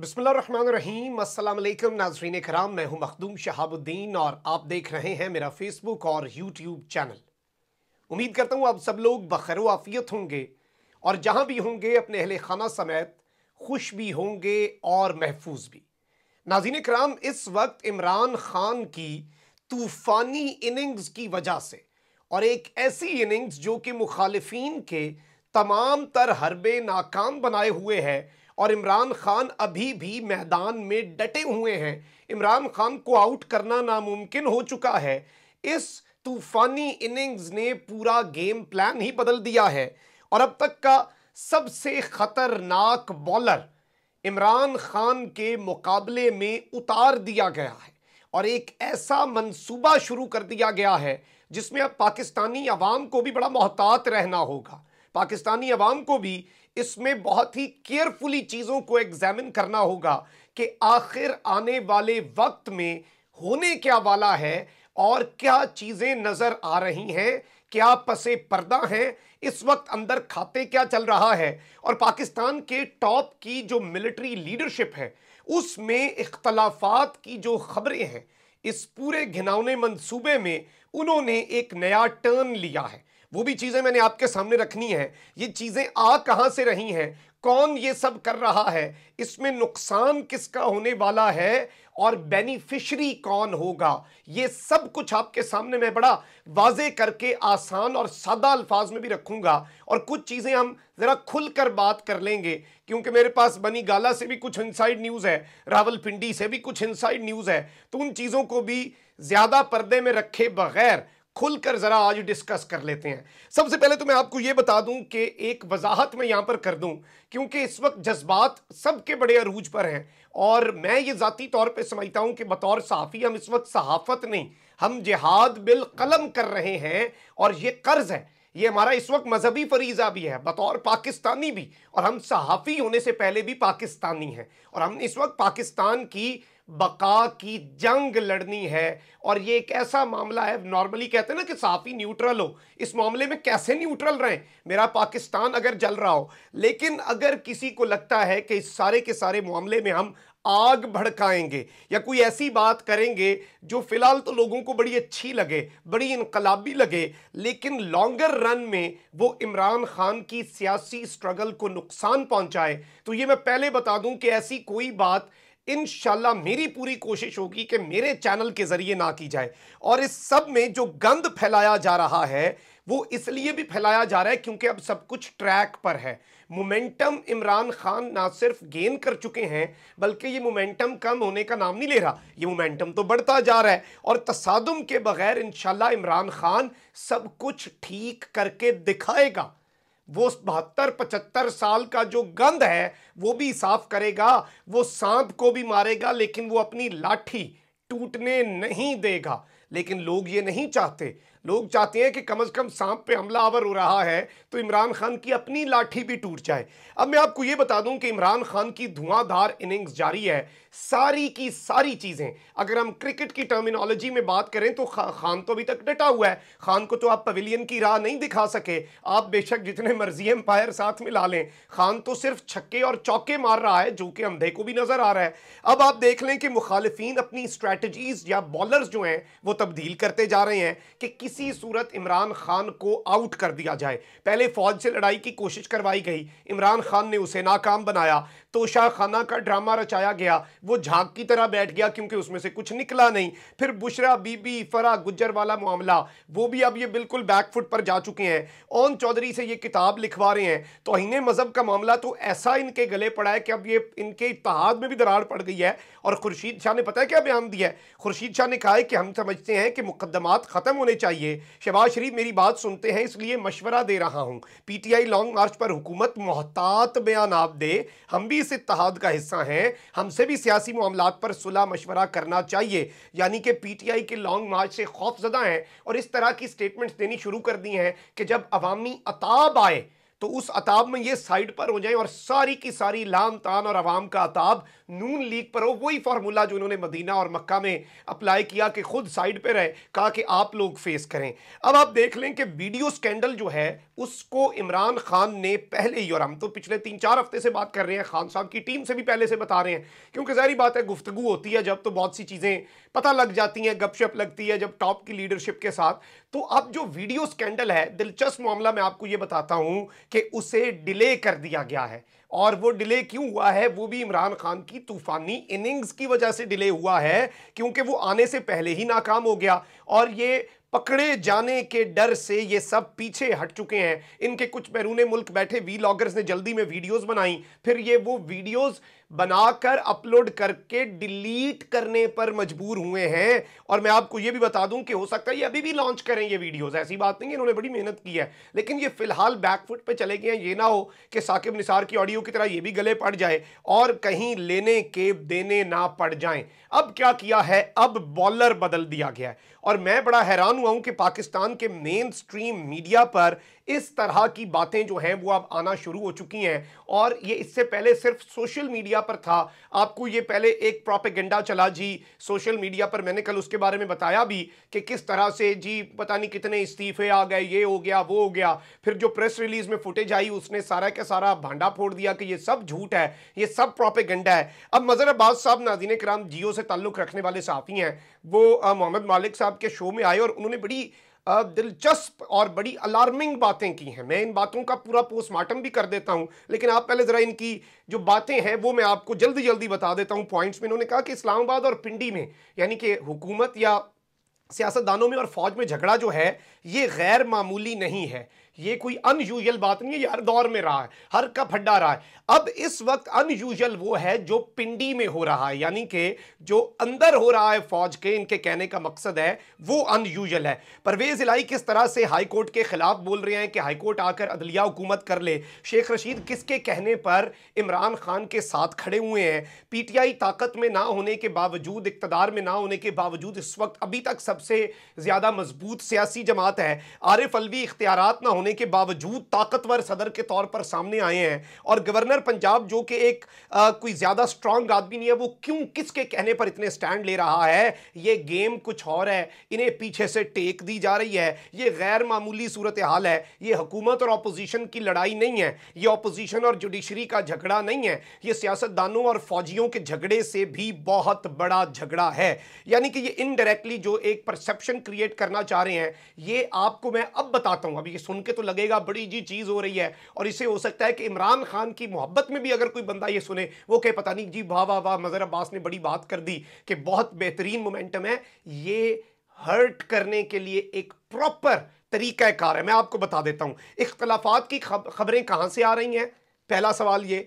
बसमीम अल्लाम नाजरीन कराम मैं हूं मखदूम शहाबुद्दीन और आप देख रहे हैं मेरा फेसबुक और यूट्यूब चैनल उम्मीद करता हूं आप सब लोग बखैर आफियत होंगे और जहां भी होंगे अपने अहल खाना समेत खुश भी होंगे और महफूज भी नाजीन कराम इस वक्त इमरान खान की तूफ़ानी इनिंग्स की वजह से और एक ऐसी इनिंग्स जो कि मुखालफन के तमाम तर हरबे नाकाम बनाए हुए हैं और इमरान खान अभी भी मैदान में डटे हुए हैं इमरान खान को आउट करना नामुमकिन हो चुका है इस तूफानी इनिंग्स ने पूरा गेम प्लान ही बदल दिया है और अब तक का सबसे खतरनाक बॉलर इमरान खान के मुकाबले में उतार दिया गया है और एक ऐसा मंसूबा शुरू कर दिया गया है जिसमें अब पाकिस्तानी अवाम को भी बड़ा मोहतात रहना होगा पाकिस्तानी अवाम को भी इसमें बहुत ही केयरफुली चीज़ों को एग्जामिन करना होगा कि आखिर आने वाले वक्त में होने क्या वाला है और क्या चीज़ें नज़र आ रही हैं क्या पसे पर्दा हैं इस वक्त अंदर खाते क्या चल रहा है और पाकिस्तान के टॉप की जो मिलिट्री लीडरशिप है उसमें इख्तलाफात की जो खबरें हैं इस पूरे घिनौने मंसूबे में उन्होंने एक नया टर्न लिया है वो भी चीज़ें मैंने आपके सामने रखनी है ये चीज़ें आ कहाँ से रही हैं कौन ये सब कर रहा है इसमें नुकसान किसका होने वाला है और बेनिफिशरी कौन होगा ये सब कुछ आपके सामने मैं बड़ा वाजे करके आसान और सादा अल्फाज में भी रखूंगा और कुछ चीज़ें हम ज़रा खुलकर बात कर लेंगे क्योंकि मेरे पास बनी गाला से भी कुछ इनसाइड न्यूज़ है रावलपिंडी से भी कुछ इनसाइड न्यूज़ है तो उन चीज़ों को भी ज़्यादा पर्दे में रखे बगैर खुलकर ज़रा आज डिस्कस कर लेते हैं सबसे पहले तो मैं आपको यह बता दूं कि एक वजाहत मैं यहां पर कर दूं क्योंकि इस वक्त जज्बात सबके बड़े अरूज पर हैं और मैं ये ज़ाती तौर पे समझता हूं कि बतौर सहाफ़ी हम इस वक्त सहाफ़त नहीं हम जिहाद बिल कलम कर रहे हैं और ये कर्ज़ है ये हमारा इस वक्त मजहबी फरीज़ा भी है बतौर पाकिस्तानी भी और हम सहाफ़ी होने से पहले भी पाकिस्तानी हैं और हम इस वक्त पाकिस्तान की बका की जंग लड़नी है और ये एक ऐसा मामला है नॉर्मली कहते हैं ना कि साफ़ी न्यूट्रल हो इस मामले में कैसे न्यूट्रल रहें मेरा पाकिस्तान अगर जल रहा हो लेकिन अगर किसी को लगता है कि इस सारे के सारे मामले में हम आग भड़काएंगे या कोई ऐसी बात करेंगे जो फ़िलहाल तो लोगों को बड़ी अच्छी लगे बड़ी इनकलाबी लगे लेकिन लॉन्गर रन में वो इमरान ख़ान की सियासी स्ट्रगल को नुकसान पहुंचाए तो ये मैं पहले बता दूं कि ऐसी कोई बात इन मेरी पूरी कोशिश होगी कि मेरे चैनल के ज़रिए ना की जाए और इस सब में जो गंद फैलाया जा रहा है वो इसलिए भी फैलाया जा रहा है क्योंकि अब सब कुछ ट्रैक पर है मोमेंटम इमरान खान ना सिर्फ गेन कर चुके हैं बल्कि ये मोमेंटम कम होने का नाम नहीं ले रहा ये मोमेंटम तो बढ़ता जा रहा है और तसादम के बगैर इन इमरान खान सब कुछ ठीक करके दिखाएगा वो बहत्तर पचहत्तर साल का जो गंध है वो भी साफ करेगा वो सांप को भी मारेगा लेकिन वो अपनी लाठी टूटने नहीं देगा लेकिन लोग ये नहीं चाहते लोग चाहते हैं कि कम अज़ कम सांप पे आवर हो रहा है तो इमरान खान की अपनी लाठी भी टूट जाए अब मैं आपको ये बता दूं कि इमरान खान की धुआंधार इनिंग्स जारी है सारी की सारी चीज़ें अगर हम क्रिकेट की टर्मिनोलॉजी में बात करें तो खा, खान तो अभी तक डटा हुआ है खान को तो आप पवेलियन की राह नहीं दिखा सके आप बेशक जितने मर्जी एम्पायर साथ में ला लें खान तो सिर्फ छक्के और चौके मार रहा है जो कि अंधे को भी नज़र आ रहा है अब आप देख लें कि मुखालफी अपनी स्ट्रेटजीज या बॉलर्स जो हैं वो तब्दील करते जा रहे हैं कि किस किसी सूरत इमरान खान को आउट कर दिया जाए पहले फौज से लड़ाई की कोशिश करवाई गई इमरान खान ने उसे नाकाम बनाया तोशाखाना का ड्रामा रचाया गया वो झांक की तरह बैठ गया क्योंकि उसमें से कुछ निकला नहीं फिर बुशरा बीबी फरा गुजर वाला मामला वो भी अब ये बिल्कुल बैकफुट पर जा चुके हैं ओन चौधरी से ये किताब लिखवा रहे हैं इन्हें मज़हब का मामला तो ऐसा इनके गले पड़ा है कि अब ये इनके इतिहाद में भी दरार पड़ गई है और खुर्शीद शाह ने पता है क्या बयान दिया है खुर्शीद शाह ने कहा है कि हम समझते हैं कि मुकदमात ख़त्म होने चाहिए शहबाज शरीफ मेरी बात सुनते हैं इसलिए मशवरा दे रहा हूँ P T I long march पर हुकूमत मोहतात बयान आप दे हम भी इस इतिहाद का हिस्सा हैं हमसे भी सियासी मामला पर सुलह मशवरा करना चाहिए यानी कि पीटीआई के लॉन्ग मार्च से खौफजदा हैं और इस तरह की स्टेटमेंट्स देनी शुरू कर दी हैं कि जब अवामी अताब आए तो उस अताब में ये साइड पर हो जाए और सारी की सारी लाम तान और आवाम का अताब नून लीग पर हो वही फार्मूला जो उन्होंने मदीना और मक्का में अप्लाई किया कि खुद साइड पर रहे कहा कि आप लोग फेस करें अब आप देख लें कि वीडियो स्कैंडल जो है उसको इमरान खान ने पहले ही और हम तो पिछले तीन चार हफ्ते से बात कर रहे हैं खान साहब की टीम से भी पहले से बता रहे हैं क्योंकि जहरी बात है गुफ्तु होती है जब तो बहुत सी चीज़ें पता लग जाती हैं गपशप लगती है जब टॉप की लीडरशिप के साथ तो अब जो वीडियो स्कैंडल है दिलचस्प मामला मैं आपको ये बताता हूँ कि उसे डिले कर दिया गया है और वो डिले क्यों हुआ है वो भी इमरान खान की तूफानी इनिंग्स की वजह से डिले हुआ है क्योंकि वो आने से पहले ही नाकाम हो गया और ये पकड़े जाने के डर से ये सब पीछे हट चुके हैं इनके कुछ बैरून मुल्क बैठे वी लॉगर्स ने जल्दी में वीडियोस बनाई फिर ये वो वीडियोस बनाकर अपलोड करके डिलीट करने पर मजबूर हुए हैं और मैं आपको ये भी बता दूं कि हो सकता है ये अभी भी लॉन्च करें ये वीडियोस ऐसी बात नहीं है इन्होंने बड़ी मेहनत की है लेकिन ये फिलहाल बैकफुट पे चले गए हैं ये ना हो कि साकिब निसार की ऑडियो की तरह ये भी गले पड़ जाए और कहीं लेने के देने ना पड़ जाए अब क्या किया है अब बॉलर बदल दिया गया है और मैं बड़ा हैरान हुआ हूं कि पाकिस्तान के मेन स्ट्रीम मीडिया पर इस तरह की बातें जो हैं वो अब आना शुरू हो चुकी हैं और ये इससे पहले सिर्फ सोशल मीडिया पर था आपको ये पहले एक प्रॉपेगेंडा चला जी सोशल मीडिया पर मैंने कल उसके बारे में बताया भी कि किस तरह से जी पता नहीं कितने इस्तीफे आ गए ये हो गया वो हो गया फिर जो प्रेस रिलीज में फुटेज आई उसने सारा का सारा भांडा फोड़ दिया कि ये सब झूठ है ये सब प्रॉपेगेंडा है अब मज़र अब्बास साहब नाजीन कराम जियो से ताल्लुक़ रखने वाले साफ़ी हैं वो मोहम्मद मालिक साहब के शो में आए और उन्होंने बड़ी दिलचस्प और बड़ी अलार्मिंग बातें की हैं मैं इन बातों का पूरा पोस्टमार्टम भी कर देता हूं लेकिन आप पहले ज़रा इनकी जो बातें हैं वो मैं आपको जल्दी जल्दी बता देता हूं पॉइंट्स में इन्होंने कहा कि इस्लामाबाद और पिंडी में यानी कि हुकूमत या सियासतदानों में और फौज में झगड़ा जो है ये गैर मामूली नहीं है ये कोई अनयूजल बात नहीं है ये हर दौर में रहा है हर का फड्डा रहा है अब इस वक्त अनयूजल वो है जो पिंडी में हो रहा है यानी कि जो अंदर हो रहा है फौज के इनके कहने का मकसद है वो अनयूजल है परवेज इलाई किस तरह से हाईकोर्ट के खिलाफ बोल रहे हैं कि हाईकोर्ट आकर अदलिया हुकूमत कर ले शेख रशीद किसके कहने पर इमरान खान के साथ खड़े हुए हैं पीटीआई ताकत में ना होने के बावजूद इकतदार में ना होने के बावजूद इस वक्त अभी तक सबसे ज्यादा मजबूत सियासी जमात है आरिफ अलवी इख्तियार ना होने होने के बावजूद ताकतवर सदर के तौर पर सामने आए हैं और गवर्नर पंजाब जो कि एक आ, कोई ज़्यादा स्ट्रांग आदमी नहीं है वो क्यों किसके कहने पर इतने स्टैंड ले रहा है ये गेम कुछ और है इन्हें पीछे से टेक दी जा रही है ये गैर मामूली सूरत हाल है ये हुकूमत और अपोजिशन की लड़ाई नहीं है ये अपोजिशन और जुडिशरी का झगड़ा नहीं है ये सियासतदानों और फौजियों के झगड़े से भी बहुत बड़ा झगड़ा है यानी कि ये इनडायरेक्टली जो एक परसेप्शन क्रिएट करना चाह रहे हैं ये आपको मैं अब बताता हूँ अभी ये सुन के तो लगेगा बड़ी जी चीज़ हो रही है और इसे हो सकता है कि इमरान खान की मोहब्बत में भी अगर कोई बंदा ये सुने वो कहे पता नहीं जी वाह वाह वाह मज़र अब्बास ने बड़ी बात कर दी कि बहुत बेहतरीन मोमेंटम है ये हर्ट करने के लिए एक प्रॉपर तरीक़ाकार है मैं आपको बता देता हूं इख्तलाफात की खबरें कहां से आ रही हैं पहला सवाल ये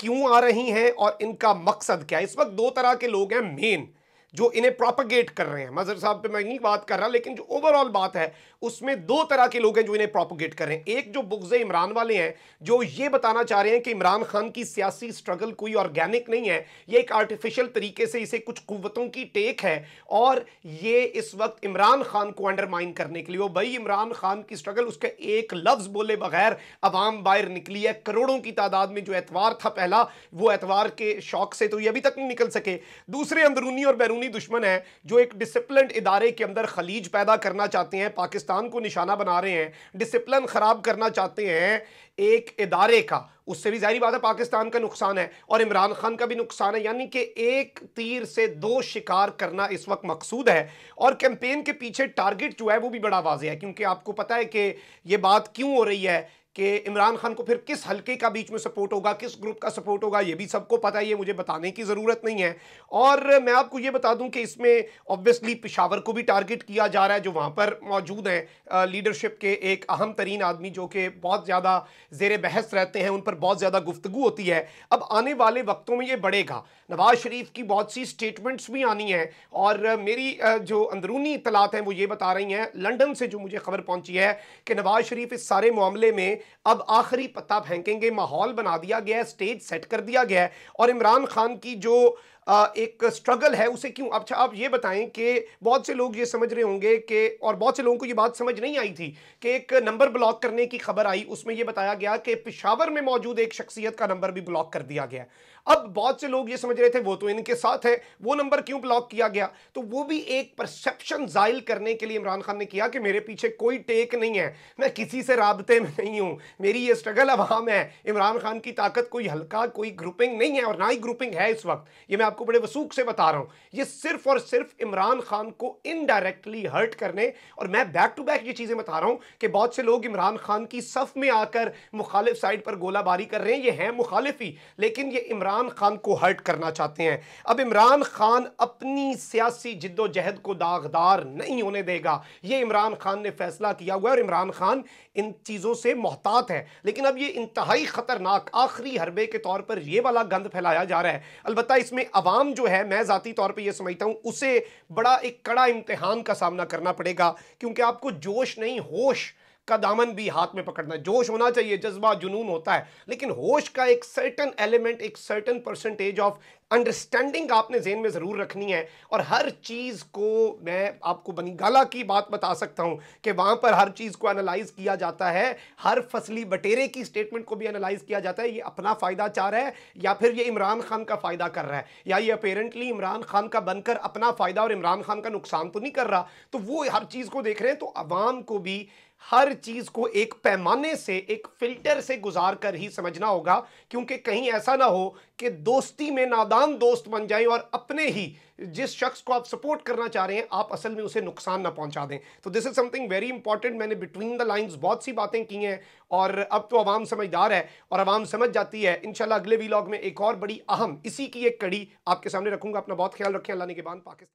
क्यों आ रही हैं और इनका मकसद क्या है इस वक्त दो तरह के लोग हैं मेन जो इन्हें प्रोपोगेट कर रहे हैं मजहर साहब पे मैं नहीं बात कर रहा लेकिन जो ओवरऑल बात है उसमें दो तरह के लोग हैं जो इन्हें प्रोपोगेट कर रहे हैं एक जो बुग्ज इमरान वाले हैं जो ये बताना चाह रहे हैं कि इमरान खान की सियासी स्ट्रगल कोई ऑर्गेनिक नहीं है ये एक आर्टिफिशियल तरीके से इसे कुछ कुतों की टेक है और ये इस वक्त इमरान खान को अंडरमाइन करने के लिए वो भाई इमरान खान की स्ट्रगल उसका एक लफ्ज़ बोले बगैर अवाम बाहर निकली है करोड़ों की तादाद में जो एतवार था पहला वो एतवार के शौक से तो ये अभी तक नहीं निकल सके दूसरे अंदरूनी और बैरूनी अंदरूनी दुश्मन है जो एक डिसिप्लिन इदारे के अंदर खलीज पैदा करना चाहते हैं पाकिस्तान को निशाना बना रहे हैं डिसिप्लिन ख़राब करना चाहते हैं एक इदारे का उससे भी जाहिर बात है पाकिस्तान का नुकसान है और इमरान खान का भी नुकसान है यानी कि एक तीर से दो शिकार करना इस वक्त मकसूद है और कैंपेन के पीछे टारगेट जो है वो भी बड़ा वाजे है क्योंकि आपको पता है कि ये बात क्यों हो रही है कि इमरान खान को फिर किस हलके का बीच में सपोर्ट होगा किस ग्रुप का सपोर्ट होगा ये भी सबको पता ही है मुझे बताने की ज़रूरत नहीं है और मैं आपको ये बता दूं कि इसमें ऑब्वियसली पिशावर को भी टारगेट किया जा रहा है जो वहाँ पर मौजूद हैं लीडरशिप के एक अहम तरीन आदमी जो कि बहुत ज़्यादा जेर बहस रहते हैं उन पर बहुत ज़्यादा गुफ्तु होती है अब आने वाले वक्तों में ये बढ़ेगा नवाज शरीफ की बहुत सी स्टेटमेंट्स भी आनी हैं और मेरी जो अंदरूनी इतलात हैं वो ये बता रही हैं लंडन से जो मुझे खबर पहुँची है कि नवाज शरीफ इस सारे मामले में अब आखिरी पत्ता फेंकेंगे माहौल बना दिया गया है स्टेज सेट कर दिया गया है और इमरान खान की जो एक स्ट्रगल है उसे क्यों अच्छा आप ये बताएं कि बहुत से लोग ये समझ रहे होंगे कि और बहुत से लोगों को ये बात समझ नहीं आई थी कि एक नंबर ब्लॉक करने की खबर आई उसमें यह बताया गया कि पिशावर में मौजूद एक शख्सियत का नंबर भी ब्लॉक कर दिया गया अब बहुत से लोग ये समझ रहे थे वो तो इनके साथ है वो नंबर क्यों ब्लॉक किया गया तो वो भी एक परसेप्शन जायल करने के लिए इमरान खान ने किया कि मेरे पीछे कोई टेक नहीं है मैं किसी से रबते में नहीं हूँ मेरी ये स्ट्रगल अवाम है इमरान खान की ताकत कोई हल्का कोई ग्रुपिंग नहीं है और ना ही ग्रुपिंग है इस वक्त ये मैं आपको बड़े वसूख से बता रहा हूँ ये सिर्फ और सिर्फ इमरान खान को इनडायरेक्टली हर्ट करने और मैं बैक टू बैक ये चीज़ें बता रहा हूँ कि बहुत से लोग इमरान खान की सफ में आकर मुखालिफ साइड पर गोलाबारी कर रहे हैं ये हैं मुखालिफ ही लेकिन ये इमरान इमरान खान को हर्ट करना चाहते हैं अब इमरान खान अपनी सियासी जिद्दोजहद को दागदार नहीं होने देगा ये इमरान खान ने फैसला किया हुआ है और इमरान खान इन चीज़ों से मोहतात है लेकिन अब ये इंतहाई ख़तरनाक आखिरी हरबे के तौर पर यह वाला गंद फैलाया जा रहा है अलबत् इसमें आवाम जो है मैं ज़ाती तौर पर यह समझता हूँ उसे बड़ा एक कड़ा इम्तहान का सामना करना पड़ेगा क्योंकि आपको जोश नहीं होश का दामन भी हाथ में पकड़ना जोश होना चाहिए जज्बा जुनून होता है लेकिन होश का एक सर्टन एलिमेंट एक सर्टन परसेंटेज ऑफ अंडरस्टैंडिंग आपने जेन में ज़रूर रखनी है और हर चीज़ को मैं आपको बनीगाला की बात बता सकता हूँ कि वहाँ पर हर चीज़ को एनालाइज किया जाता है हर फसली बटेरे की स्टेटमेंट को भी एनालाइज किया जाता है ये अपना फ़ायदा चाह रहा है या फिर ये इमरान खान का फ़ायदा कर रहा है या ये अपेरेंटली इमरान खान का बनकर अपना फ़ायदा और इमरान खान का नुकसान तो नहीं कर रहा तो वो हर चीज़ को देख रहे हैं तो आवाम को भी हर चीज को एक पैमाने से एक फिल्टर से गुजार कर ही समझना होगा क्योंकि कहीं ऐसा ना हो कि दोस्ती में नादान दोस्त बन जाए और अपने ही जिस शख्स को आप सपोर्ट करना चाह रहे हैं आप असल में उसे नुकसान ना पहुंचा दें तो this is something very important मैंने बिटवीन द लाइंस बहुत सी बातें की हैं और अब तो आवाम समझदार है और आवाम समझ जाती है इनशाला अगले वीलॉग में एक और बड़ी अहम इसी की एक कड़ी आपके सामने रखूंगा अपना बहुत ख्याल रखें अल्लाह ने के बाद पाकिस्तान